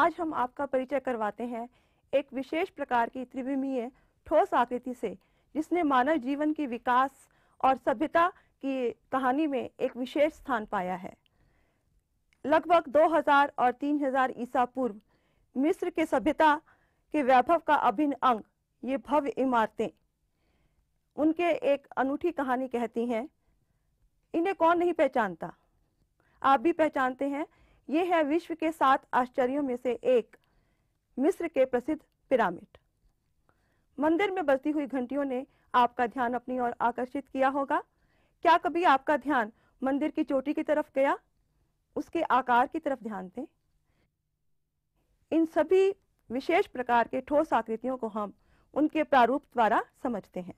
आज हम आपका परिचय करवाते हैं एक विशेष प्रकार की त्रिविमीय ठोस आकृति से जिसने मानव जीवन के विकास और सभ्यता की कहानी में एक विशेष स्थान पाया है लगभग 2000 और 3000 ईसा पूर्व मिस्र के सभ्यता के वैभव का अभिन्न अंग ये भव्य इमारतें उनके एक अनूठी कहानी कहती हैं इन्हें कौन नहीं पहचानता आप भी पहचानते हैं ये है विश्व के सात आश्चर्यों में से एक मिस्र के प्रसिद्ध पिरामिड मंदिर में बजती हुई घंटियों ने आपका ध्यान अपनी ओर आकर्षित किया होगा क्या कभी आपका ध्यान मंदिर की चोटी की तरफ गया उसके आकार की तरफ ध्यान दें इन सभी विशेष प्रकार के ठोस आकृतियों को हम उनके प्रारूप द्वारा समझते हैं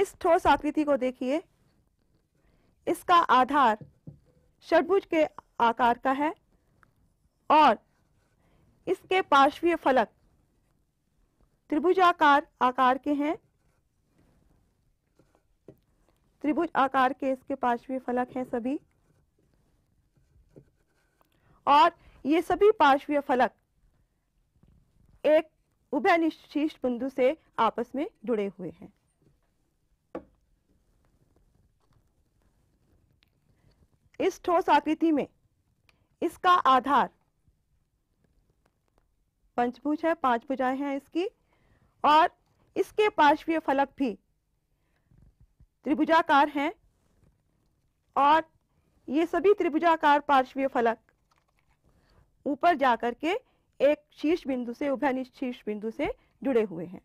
इस ठोस आकृति को देखिए इसका आधार षडभुज के आकार का है और इसके पार्श्वीय फलक त्रिभुजाकार आकार के हैं त्रिभुज आकार के इसके पार्श्वीय फलक हैं सभी और ये सभी पार्श्वीय फलक एक उभयनिशीष बिंदु से आपस में जुड़े हुए हैं इस ठोस आकृति में इसका आधार पंचभुज है पांच भुजाएं हैं इसकी और इसके पार्श्वीय फलक भी त्रिभुजाकार हैं और ये सभी त्रिभुजाकार पार्श्वीय फलक ऊपर जाकर के एक शीर्ष बिंदु से उभयनिष्ठ शीर्ष बिंदु से जुड़े हुए हैं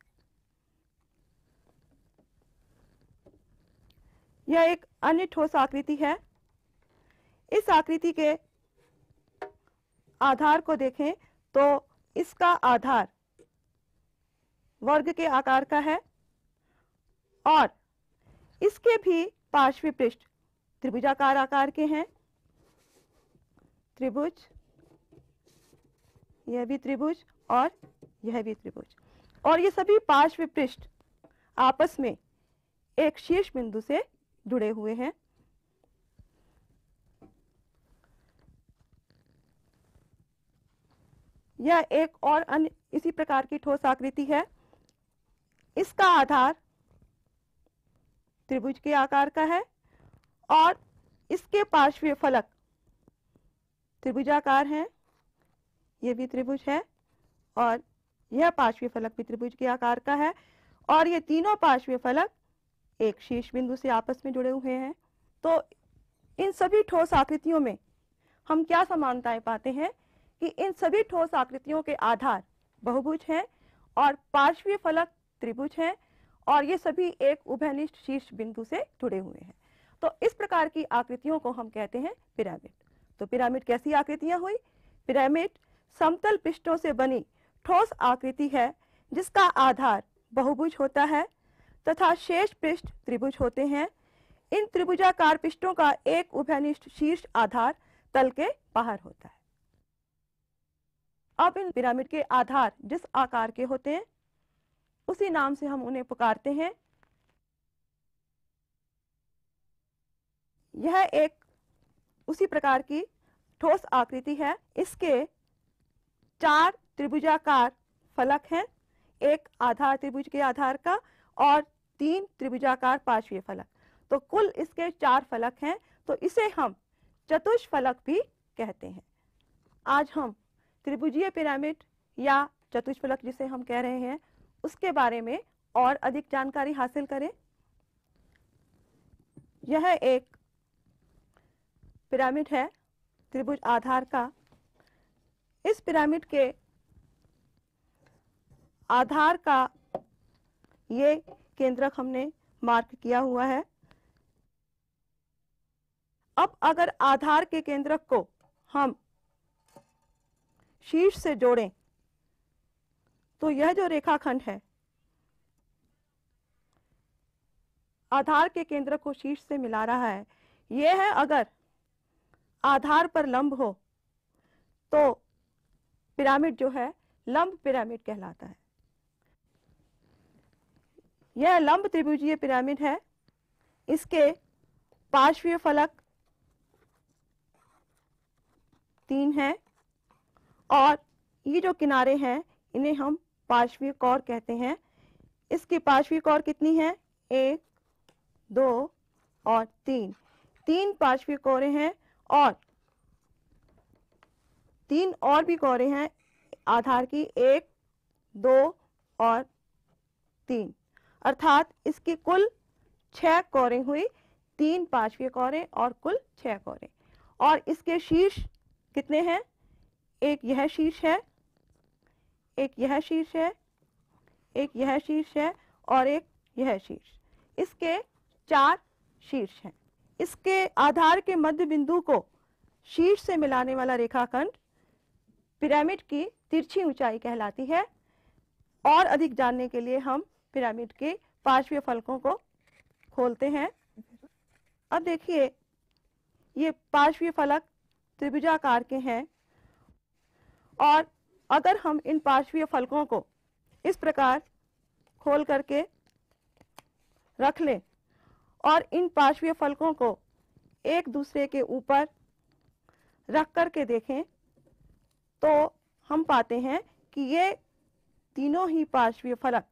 यह एक अन्य ठोस आकृति है इस आकृति के आधार को देखें तो इसका आधार वर्ग के आकार का है और इसके भी पार्श्व पृष्ठ त्रिभुजाकार आकार के हैं त्रिभुज यह भी त्रिभुज और यह भी त्रिभुज और ये सभी पार्श्व पृष्ठ आपस में एक शीर्ष बिंदु से जुड़े हुए हैं यह एक और अन्य इसी प्रकार की ठोस आकृति है इसका आधार त्रिभुज के आकार का है और इसके पार्श्वीय फलक त्रिभुजाकार हैं यह भी त्रिभुज है और यह पार्श्वीय फलक भी त्रिभुज के आकार का है और ये तीनों पार्श्वीय फलक एक शीर्ष बिंदु से आपस में जुड़े हुए हैं तो इन सभी ठोस आकृतियों में हम क्या समानताएं पाते हैं कि इन सभी ठोस आकृतियों के आधार बहुभुज हैं और पार्श्वीय फलक त्रिभुज हैं और ये सभी एक उभयनिष्ठ शीर्ष बिंदु से जुड़े हुए हैं तो इस प्रकार की आकृतियों को हम कहते हैं पिरामिड तो पिरामिड कैसी आकृतियां हुई पिरामिड समतल पृष्ठों से बनी ठोस आकृति है जिसका आधार बहुभुज होता है तथा शेष पृष्ठ त्रिभुज होते हैं इन त्रिभुजाकार पृष्ठों का एक उभयनिष्ठ शीर्ष आधार तल के बाहर होता है अब इन पिरामिड के आधार जिस आकार के होते हैं उसी नाम से हम उन्हें पुकारते हैं यह एक उसी प्रकार की ठोस आकृति है इसके चार त्रिभुजाकार फलक हैं एक आधार त्रिभुज के आधार का और तीन त्रिभुजाकार पांचवें फलक तो कुल इसके चार फलक हैं तो इसे हम चतुष्फलक भी कहते हैं आज हम त्रिभुजीय पिरामिड या चतुष्फलक जिसे हम कह रहे हैं उसके बारे में और अधिक जानकारी हासिल करें यह एक पिरामिड है त्रिभुज आधार का इस पिरामिड के आधार का ये केंद्रक हमने मार्क किया हुआ है अब अगर आधार के केंद्रक को हम शीर्ष से जोड़ें तो यह जो रेखाखंड है आधार के केंद्र को शीर्ष से मिला रहा है यह है अगर आधार पर लंब हो तो पिरामिड जो है लंब पिरामिड कहलाता है यह लंब त्रिभुजीय पिरामिड है इसके पार्श्वीय फलक तीन है और ये जो किनारे हैं इन्हें हम पार्श्वी कौर कहते हैं इसकी पार्श्वी कौर कितनी है एक दो और तीन तीन पार्श्वी कौरे हैं और तीन और भी कौरे हैं आधार की एक दो और तीन अर्थात इसकी कुल छह कौरे हुई तीन पांचवी कौरे और कुल छह कौरे और इसके शीर्ष कितने हैं एक यह शीर्ष है एक यह शीर्ष है एक यह शीर्ष है और एक यह शीर्ष इसके चार शीर्ष हैं इसके आधार के मध्य बिंदु को शीर्ष से मिलाने वाला रेखाखंड पिरामिड की तिरछी ऊंचाई कहलाती है और अधिक जानने के लिए हम पिरामिड के पार्श्वीय फलकों को खोलते हैं अब देखिए ये पार्श्वीय फलक त्रिभुजाकार के हैं और अगर हम इन पार्श्वीय फलकों को इस प्रकार खोल करके रख लें और इन पार्श्वीय फलकों को एक दूसरे के ऊपर रख कर के देखें तो हम पाते हैं कि ये तीनों ही पार्श्वीय फलक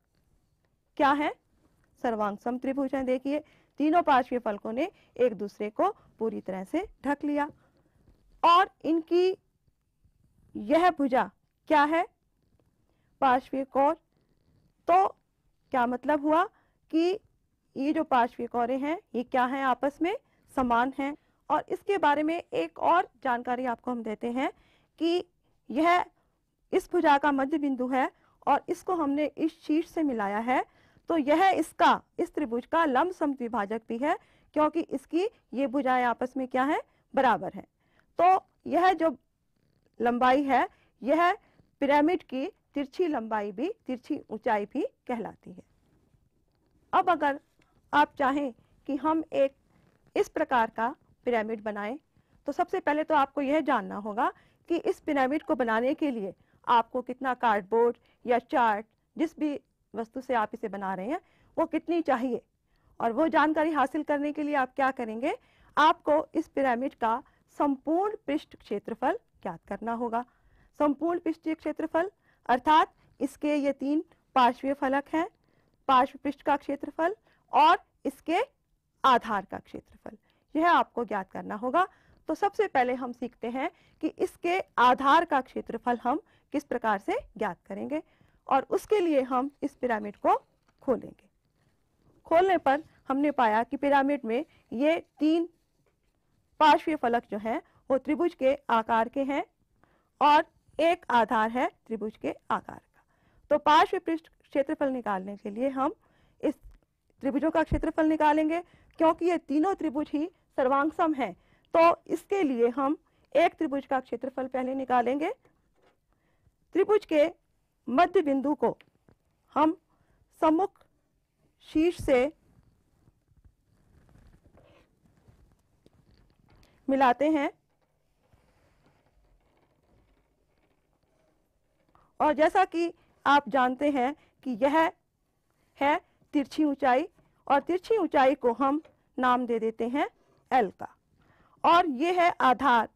क्या है सर्वांग समत्रिभुज है देखिए तीनों पार्श्वीय फलकों ने एक दूसरे को पूरी तरह से ढक लिया और इनकी यह भुजा क्या है पार्श्वीय कोर तो क्या मतलब हुआ कि ये जो पार्श्वीय कोरे हैं ये क्या हैं आपस में समान हैं और इसके बारे में एक और जानकारी आपको हम देते हैं कि यह इस भुजा का मध्य बिंदु है और इसको हमने इस शीर्ष से मिलाया है तो यह इसका इस त्रिभुज का लंब विभाजक भी है क्योंकि इसकी ये भुजाएं आपस में क्या है बराबर है तो यह जो लंबाई है यह पिरामिड की तिरछी लंबाई भी तिरछी ऊंचाई भी कहलाती है अब अगर आप चाहें कि हम एक इस प्रकार का पिरामिड बनाएं तो सबसे पहले तो आपको यह जानना होगा कि इस पिरामिड को बनाने के लिए आपको कितना कार्डबोर्ड या चार्ट जिस भी वस्तु से आप इसे बना रहे हैं वो कितनी चाहिए और वो जानकारी हासिल करने के लिए आप क्या करेंगे आपको इस पिरामिड का संपूर्ण पृष्ठ क्षेत्रफल ज्ञात करना होगा संपूर्ण पृष्ठीय क्षेत्रफल अर्थात इसके ये तीन पार्श्वीय फलक हैं पार्श्व पृष्ठ का क्षेत्रफल और इसके आधार का क्षेत्रफल यह आपको ज्ञात करना होगा तो सबसे पहले हम सीखते हैं कि इसके आधार का क्षेत्रफल हम किस प्रकार से ज्ञात करेंगे और उसके लिए हम इस पिरामिड को खोलेंगे खोलने पर हमने पाया कि पिरामिड में ये तीन पार्श्वीय फलक जो हैं वो त्रिभुज के आकार के हैं और एक आधार है त्रिभुज के आकार का तो पार्श्व पृष्ठ क्षेत्रफल निकालने के लिए हम इस त्रिभुजों का क्षेत्रफल निकालेंगे क्योंकि ये तीनों त्रिभुज ही सर्वांगसम है तो इसके लिए हम एक त्रिभुज का क्षेत्रफल पहले निकालेंगे त्रिभुज के मध्य बिंदु को हम सम्मुख शीर्ष से मिलाते हैं और जैसा कि आप जानते हैं कि यह है तिरछी ऊंचाई और तिरछी ऊंचाई को हम नाम दे देते हैं एल का और यह है आधार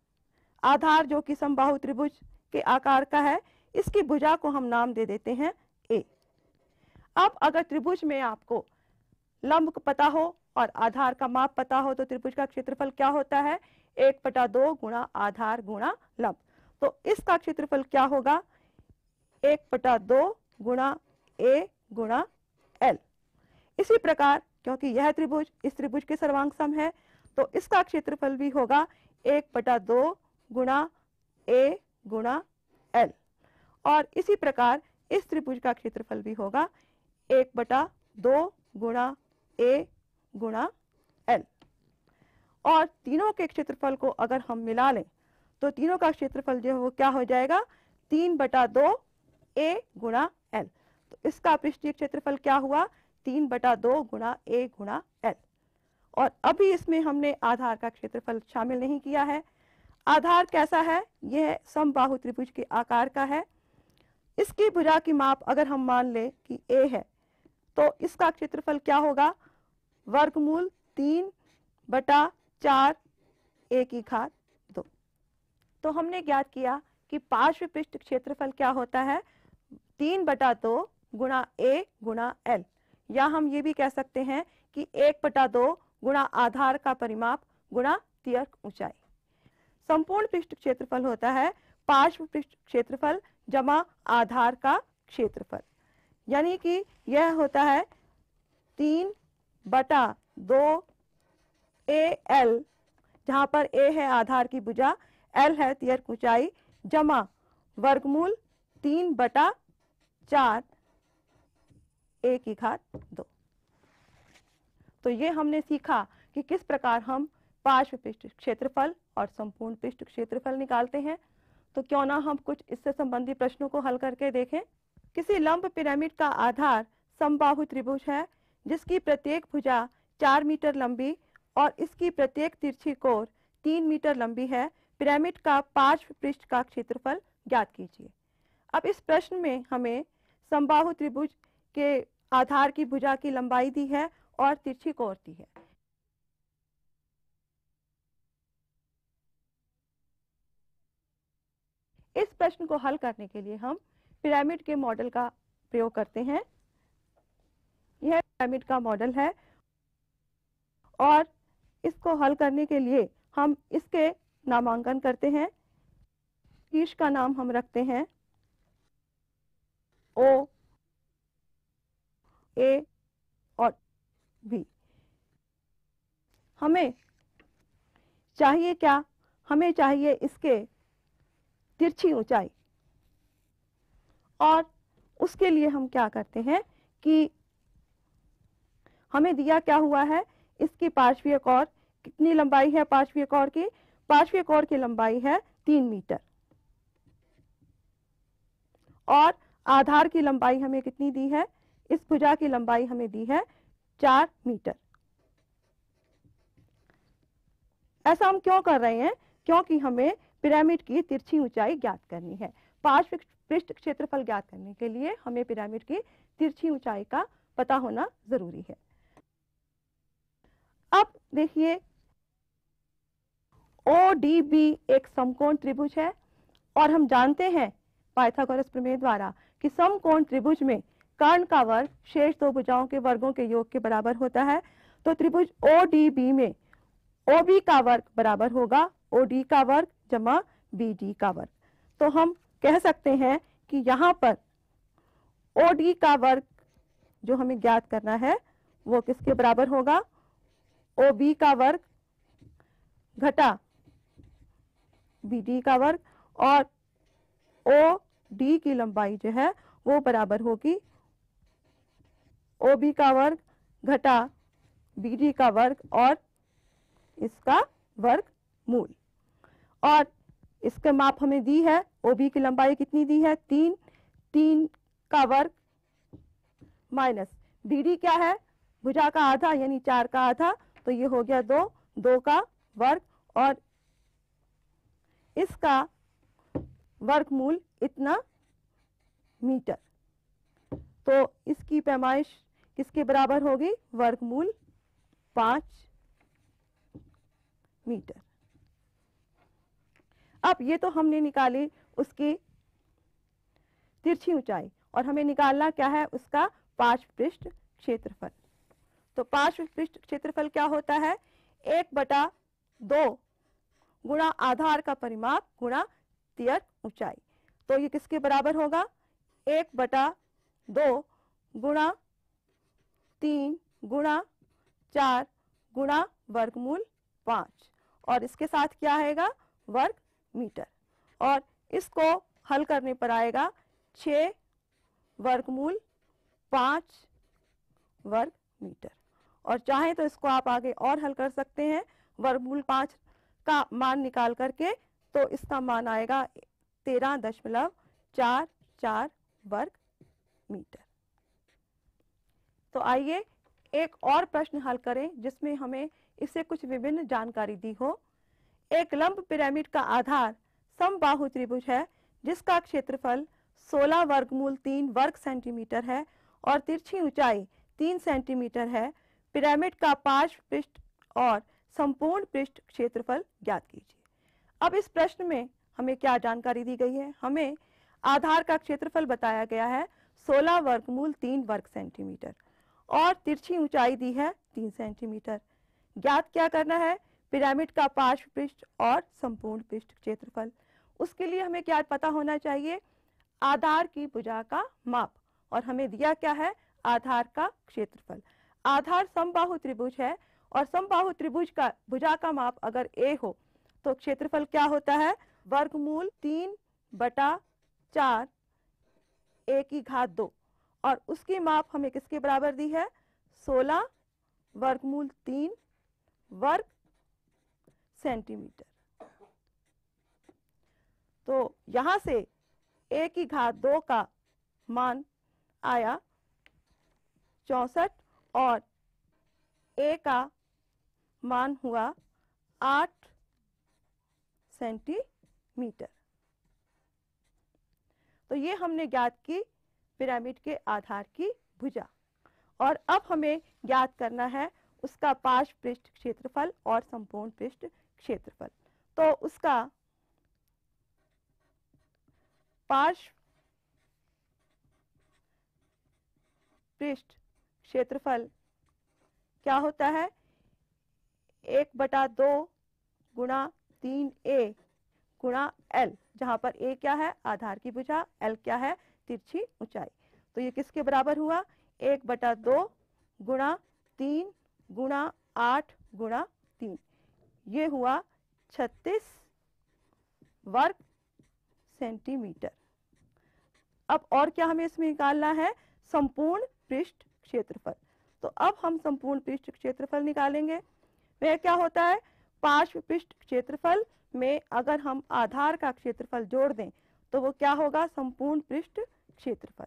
आधार जो कि संबाहु त्रिभुज के आकार का है इसकी भुजा को हम नाम दे देते हैं ए अब अगर त्रिभुज में आपको लंब पता हो और आधार का माप पता हो तो त्रिभुज का क्षेत्रफल क्या होता है एक पटा दो गुणा आधार गुणा लंब तो इसका क्षेत्रफल क्या होगा एक बटा दो गुणा ए गुणा एल इसी प्रकार क्योंकि यह त्रिभुज इस त्रिभुज के सर्वांग सम है तो इसका क्षेत्रफल भी होगा एक बटा दो गुणा ए गुणा एल और इसी प्रकार इस त्रिभुज का क्षेत्रफल भी होगा एक बटा दो गुणा ए गुणा एल और तीनों के क्षेत्रफल को अगर हम मिला लें तो तीनों का क्षेत्रफल जो है वो क्या हो जाएगा तीन बटा दो ए गुणा एल तो इसका पृष्ठीय क्षेत्रफल क्या हुआ तीन बटा दो गुणा ए गुणा एल और अभी इसमें हमने आधार का क्षेत्रफल शामिल नहीं किया है आधार कैसा है यह समबाहु त्रिभुज के आकार का है इसकी भुजा की माप अगर हम मान लें कि ए है तो इसका क्षेत्रफल क्या होगा वर्गमूल तीन बटा चार ए की घात दो तो हमने ज्ञात किया कि पार्श्व पृष्ठ क्षेत्रफल क्या होता है तीन बटा दो गुणा ए गुणा एल या हम ये भी कह सकते हैं कि एक बटा दो गुणा आधार का परिमाप गुणा तिरक ऊंचाई संपूर्ण पृष्ठ क्षेत्रफल होता है पार्श्व पृष्ठ क्षेत्रफल जमा आधार का क्षेत्रफल यानी कि यह होता है तीन बटा दो ए एल जहां पर ए है आधार की भुजा एल है तिरक ऊंचाई जमा वर्गमूल तीन बटा चार ए की घात दो तो ये हमने सीखा कि किस प्रकार हम पार्श्व पृष्ठ क्षेत्रफल और संपूर्ण पृष्ठ क्षेत्रफल निकालते हैं तो क्यों ना हम कुछ इससे संबंधी प्रश्नों को हल करके देखें किसी लंब पिरामिड का आधार समबाहु त्रिभुज है जिसकी प्रत्येक भुजा चार मीटर लंबी और इसकी प्रत्येक तिरछी कोर तीन मीटर लंबी है पिरामिड का पार्श्व पृष्ठ का क्षेत्रफल ज्ञात कीजिए अब इस प्रश्न में हमें संबाहु त्रिभुज के आधार की भुजा की लंबाई दी है और तिरछी कोर दी है इस प्रश्न को हल करने के लिए हम पिरामिड के मॉडल का प्रयोग करते हैं यह पिरामिड का मॉडल है और इसको हल करने के लिए हम इसके नामांकन करते हैं शीर्ष का नाम हम रखते हैं ओ ए और बी हमें चाहिए क्या हमें चाहिए इसके तिरछी ऊंचाई और उसके लिए हम क्या करते हैं कि हमें दिया क्या हुआ है इसकी पार्श्वीय कौर कितनी लंबाई है पार्श्वीय कौर की पार्श्वीय कौर की लंबाई है तीन मीटर और आधार की लंबाई हमें कितनी दी है इस भुजा की लंबाई हमें दी है चार मीटर ऐसा हम क्यों कर रहे हैं क्योंकि हमें पिरामिड की तिरछी ऊंचाई ज्ञात करनी है पार्श्व पृष्ठ क्षेत्रफल ज्ञात करने के लिए हमें पिरामिड की तिरछी ऊंचाई का पता होना जरूरी है अब देखिए ओ एक समकोण त्रिभुज है और हम जानते हैं पाइथागोरस प्रमेय द्वारा कि समकोण त्रिभुज में कर्ण का वर्ग शेष दो भुजाओं के वर्गों के योग के बराबर होता है तो त्रिभुज ओ डी बी में ओ बी का वर्ग बराबर होगा ओ डी का वर्ग जमा बी डी का वर्ग तो हम कह सकते हैं कि यहाँ पर ओ डी का वर्ग जो हमें ज्ञात करना है वो किसके बराबर होगा ओ बी का वर्ग घटा बी डी का वर्ग और ओ डी की लंबाई जो है वो बराबर होगी ओ बी का वर्ग घटा बी डी का वर्ग और इसका वर्ग मूल और इसके माप हमें दी है ओ बी की लंबाई कितनी दी है तीन तीन का वर्ग माइनस बी डी क्या है भुजा का आधा यानी चार का आधा तो ये हो गया दो दो का वर्ग और इसका वर्गमूल इतना मीटर तो इसकी पैमाइश किसके बराबर होगी वर्गमूल पांच मीटर अब ये तो हमने निकाली उसकी तिरछी ऊंचाई और हमें निकालना क्या है उसका पांच पृष्ठ क्षेत्रफल तो पार्श्व पृष्ठ क्षेत्रफल क्या होता है एक बटा दो गुणा आधार का परिमाप गुणा हेक्टेयर ऊंचाई तो ये किसके बराबर होगा एक बटा दो गुणा तीन गुणा चार गुणा वर्गमूल पाँच और इसके साथ क्या आएगा वर्ग मीटर और इसको हल करने पर आएगा छ वर्गमूल पाँच वर्ग मीटर और चाहे तो इसको आप आगे और हल कर सकते हैं वर्गमूल पांच का मान निकाल करके तो इसका मान आएगा तेरह दशमलव चार चार वर्ग मीटर तो आइए एक और प्रश्न हल करें जिसमें हमें इससे कुछ विभिन्न जानकारी दी हो एक लंब पिरामिड का आधार समबाहु त्रिभुज है जिसका क्षेत्रफल 16 वर्गमूल तीन वर्ग सेंटीमीटर है और तिरछी ऊंचाई 3 सेंटीमीटर है पिरामिड का पार्श्व पृष्ठ और संपूर्ण पृष्ठ क्षेत्रफल ज्ञात कीजिए अब इस प्रश्न में हमें क्या जानकारी दी गई है हमें आधार का क्षेत्रफल बताया गया है 16 वर्गमूल तीन वर्ग सेंटीमीटर और तिरछी ऊंचाई दी है 3 सेंटीमीटर ज्ञात क्या करना है पिरामिड का पार्श्व पृष्ठ और संपूर्ण पृष्ठ क्षेत्रफल उसके लिए हमें क्या पता होना चाहिए आधार की भुजा का माप और हमें दिया क्या है आधार का क्षेत्रफल आधार समबाहु त्रिभुज है और समबाहु त्रिभुज का भुजा का माप अगर ए हो तो क्षेत्रफल क्या होता है वर्गमूल तीन बटा चार ए की घात दो और उसकी माप हमें किसके बराबर दी है सोलह वर्गमूल तीन वर्ग सेंटीमीटर तो यहां से ए की घात दो का मान आया चौसठ और ए का मान हुआ आठ सेंटीमीटर तो ये हमने ज्ञात की पिरामिड के आधार की भुजा और अब हमें ज्ञात करना है उसका पार्श्व पृष्ठ क्षेत्रफल और संपूर्ण पृष्ठ क्षेत्रफल तो उसका पार्श्व पृष्ठ क्षेत्रफल क्या होता है एक बटा दो गुणा तीन ए गुणा एल जहां पर ए क्या है आधार की भुजा एल क्या है तिरछी ऊंचाई तो ये किसके बराबर हुआ एक बटा दो गुणा तीन गुणा आठ गुणा तीन ये हुआ छत्तीस वर्ग सेंटीमीटर अब और क्या हमें इसमें निकालना है संपूर्ण पृष्ठ क्षेत्रफल तो अब हम संपूर्ण पृष्ठ क्षेत्रफल निकालेंगे वह क्या होता है पार्श्व पृष्ठ क्षेत्रफल में अगर हम आधार का क्षेत्रफल जोड़ दें तो वो क्या होगा संपूर्ण पृष्ठ क्षेत्रफल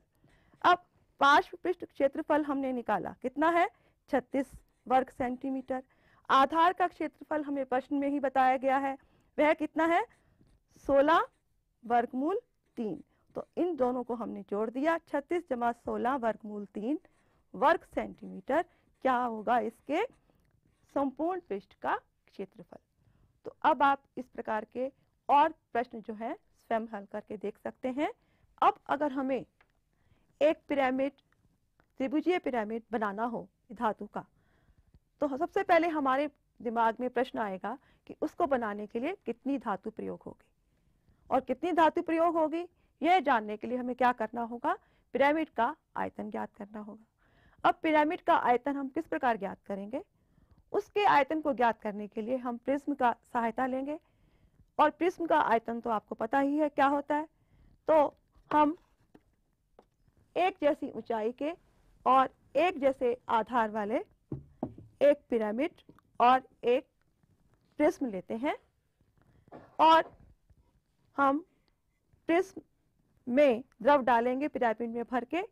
अब पार्श्व पृष्ठ क्षेत्रफल हमने निकाला कितना है 36 वर्ग सेंटीमीटर आधार का क्षेत्रफल हमें प्रश्न में ही बताया गया है वह कितना है 16 वर्गमूल तीन तो इन दोनों को हमने जोड़ दिया 36 जमा सोलह वर्गमूल तीन वर्ग सेंटीमीटर क्या होगा इसके संपूर्ण पृष्ठ का क्षेत्रफल तो अब आप इस प्रकार के और प्रश्न जो है स्वयं हल करके देख सकते हैं अब अगर हमें एक पिरामिड त्रिभुजीय पिरामिड बनाना हो धातु का तो सबसे पहले हमारे दिमाग में प्रश्न आएगा कि उसको बनाने के लिए कितनी धातु प्रयोग होगी और कितनी धातु प्रयोग होगी यह जानने के लिए हमें क्या करना होगा पिरामिड का आयतन ज्ञात करना होगा अब पिरामिड का आयतन हम किस प्रकार ज्ञात करेंगे उसके आयतन को ज्ञात करने के लिए हम प्रिज्म का सहायता लेंगे और प्रिज्म का आयतन तो आपको पता ही है क्या होता है तो हम एक जैसी ऊंचाई के और एक जैसे आधार वाले एक पिरामिड और एक प्रिज्म लेते हैं और हम प्रिज्म में द्रव डालेंगे पिरामिड में भर के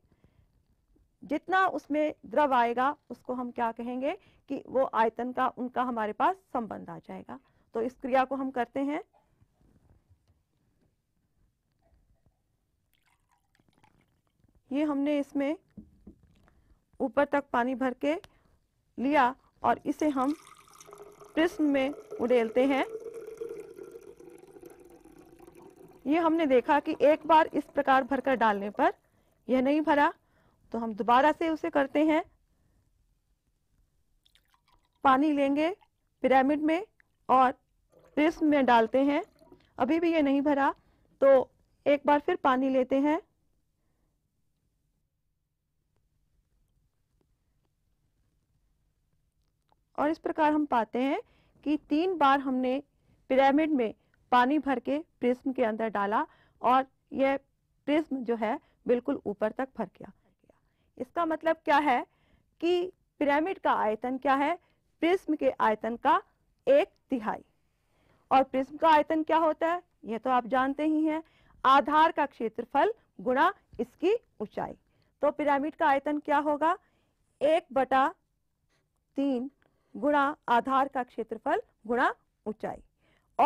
जितना उसमें द्रव आएगा उसको हम क्या कहेंगे कि वो आयतन का उनका हमारे पास संबंध आ जाएगा तो इस क्रिया को हम करते हैं ये हमने इसमें ऊपर तक पानी भर के लिया और इसे हम प्रिस्म में उड़ेलते हैं ये हमने देखा कि एक बार इस प्रकार भरकर डालने पर यह नहीं भरा तो हम दोबारा से उसे करते हैं पानी लेंगे पिरामिड में और प्रिस्म में डालते हैं अभी भी ये नहीं भरा तो एक बार फिर पानी लेते हैं और इस प्रकार हम पाते हैं कि तीन बार हमने पिरामिड में पानी भर के प्रिज्म के अंदर डाला और यह प्रिज्म जो है बिल्कुल ऊपर तक भर गया इसका मतलब क्या है कि पिरामिड का आयतन क्या है प्रिज्म के आयतन का एक तिहाई और प्रिज्म का आयतन क्या होता है यह तो आप जानते ही हैं आधार का क्षेत्रफल गुणा इसकी ऊंचाई तो पिरामिड का आयतन क्या होगा एक बटा तीन गुणा आधार का क्षेत्रफल गुणा ऊंचाई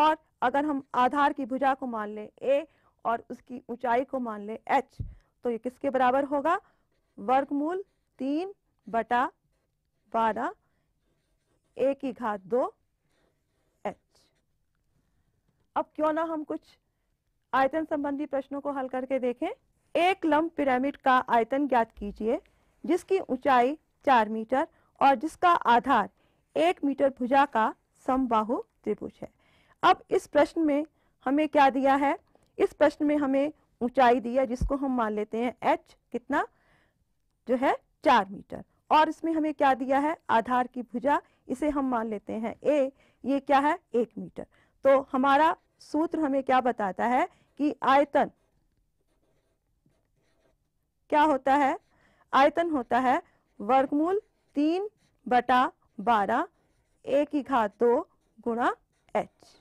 और अगर हम आधार की भुजा को मान लें ए और उसकी ऊंचाई को मान लें एच तो ये किसके बराबर होगा वर्गमूल तीन बटा बारह ए की घात दो एच अब क्यों ना हम कुछ आयतन संबंधी प्रश्नों को हल करके देखें एक लंब पिरामिड का आयतन ज्ञात कीजिए जिसकी ऊंचाई चार मीटर और जिसका आधार एक मीटर भुजा का समबाहु त्रिभुज है अब इस प्रश्न में हमें क्या दिया है इस प्रश्न में हमें ऊंचाई दी है जिसको हम मान लेते हैं एच कितना जो है चार मीटर और इसमें हमें क्या दिया है आधार की भुजा इसे हम मान लेते हैं ए ये क्या है एक मीटर तो हमारा सूत्र हमें क्या बताता है कि आयतन क्या होता है आयतन होता है वर्गमूल तीन बटा बारह ए की घात दो गुणा एच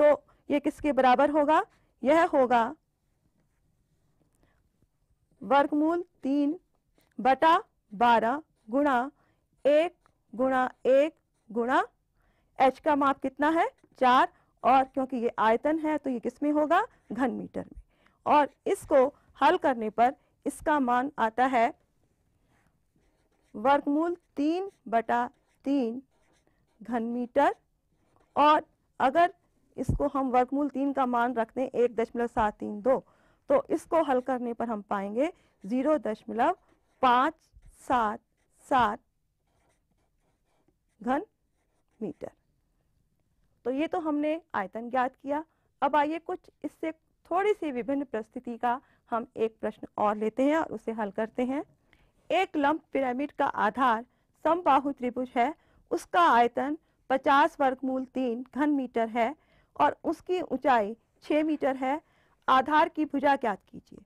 तो ये किसके बराबर होगा यह होगा वर्गमूल तीन बटा बारह गुणा एक गुणा एक गुणा एच का माप कितना है चार और क्योंकि ये आयतन है तो ये किस में होगा घन मीटर में और इसको हल करने पर इसका मान आता है वर्गमूल तीन बटा तीन घन मीटर और अगर इसको हम वर्गमूल तीन का मान रख दें एक दशमलव सात तीन दो तो इसको हल करने पर हम पाएंगे ज़ीरो दशमलव पाँच सात सात घन मीटर तो ये तो हमने आयतन ज्ञात किया अब आइए कुछ इससे थोड़ी सी विभिन्न परिस्थिति का हम एक प्रश्न और लेते हैं और उसे हल करते हैं एक लंब पिरामिड का आधार समबाहु त्रिभुज है उसका आयतन 50 वर्गमूल तीन घन मीटर है और उसकी ऊंचाई 6 मीटर है आधार की भुजा ज्ञात कीजिए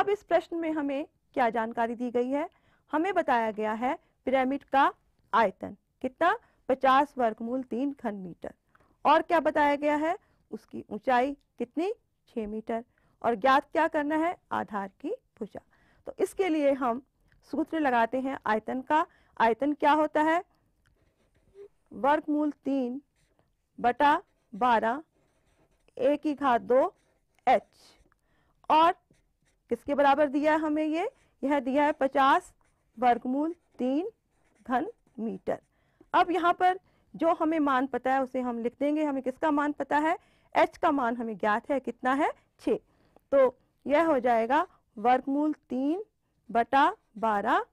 अब इस प्रश्न में हमें क्या जानकारी दी गई है हमें बताया गया है पिरामिड का आयतन कितना पचास वर्गमूल तीन घन मीटर और क्या बताया गया है उसकी ऊंचाई कितनी 6 मीटर और ज्ञात क्या करना है आधार की भुजा तो इसके लिए हम सूत्र लगाते हैं आयतन का आयतन क्या होता है वर्गमूल तीन बटा बारह ए की घात दो एच और किसके बराबर दिया है हमें ये यह दिया है पचास वर्गमूल तीन घन मीटर अब यहाँ पर जो हमें मान पता है उसे हम लिख देंगे हमें किसका मान पता है एच का मान हमें ज्ञात है कितना है छ तो यह हो जाएगा वर्गमूल तीन बटा बारह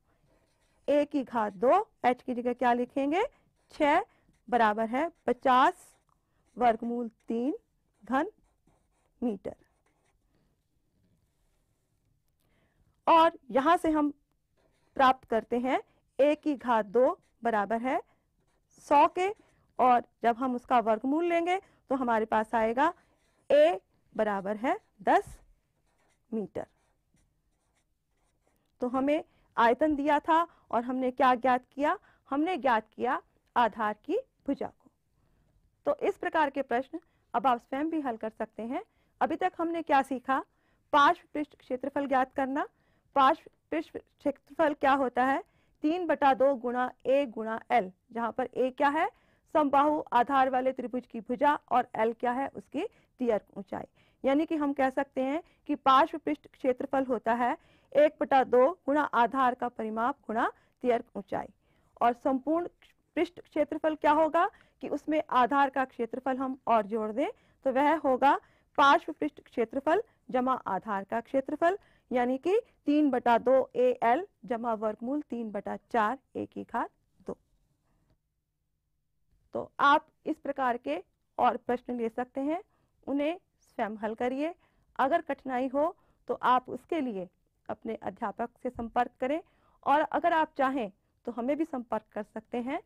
ए की घात दो एच की जगह क्या लिखेंगे छ बराबर है पचास वर्गमूल तीन घन मीटर और यहाँ से हम प्राप्त करते हैं ए की घात दो बराबर है सौ के और जब हम उसका वर्गमूल लेंगे तो हमारे पास आएगा ए बराबर है दस मीटर तो हमें आयतन दिया था और हमने क्या ज्ञात किया हमने ज्ञात किया आधार की भुजा को तो इस प्रकार के प्रश्न अब आप स्वयं भी हल कर सकते हैं अभी तक हमने क्या सीखा पार्श्व पृष्ठ क्षेत्रफल ज्ञात करना पार्श्व क्षेत्रफल क्या होता है तीन बटा दो गुणा ए गुणा एल जहां पर ए क्या है समबाहु आधार वाले त्रिभुज की भुजा और एल क्या है उसकी तीर ऊंचाई यानी कि हम कह सकते हैं कि पार्श्व पृष्ठ क्षेत्रफल होता है एक बटा दो गुणा आधार का परिमाप गुणा तीर ऊंचाई और संपूर्ण पृष्ठ क्षेत्रफल क्या होगा कि उसमें आधार का क्षेत्रफल हम और जोड़ दें तो वह होगा पार्श्व पृष्ठ क्षेत्रफल जमा आधार का क्षेत्रफल यानी कि तीन बटा दो ए एल जमा वर्गमूल तीन बटा चार ए की घात दो तो आप इस प्रकार के और प्रश्न ले सकते हैं उन्हें स्वयं हल करिए अगर कठिनाई हो तो आप उसके लिए अपने अध्यापक से संपर्क करें और अगर आप चाहें तो हमें भी संपर्क कर सकते हैं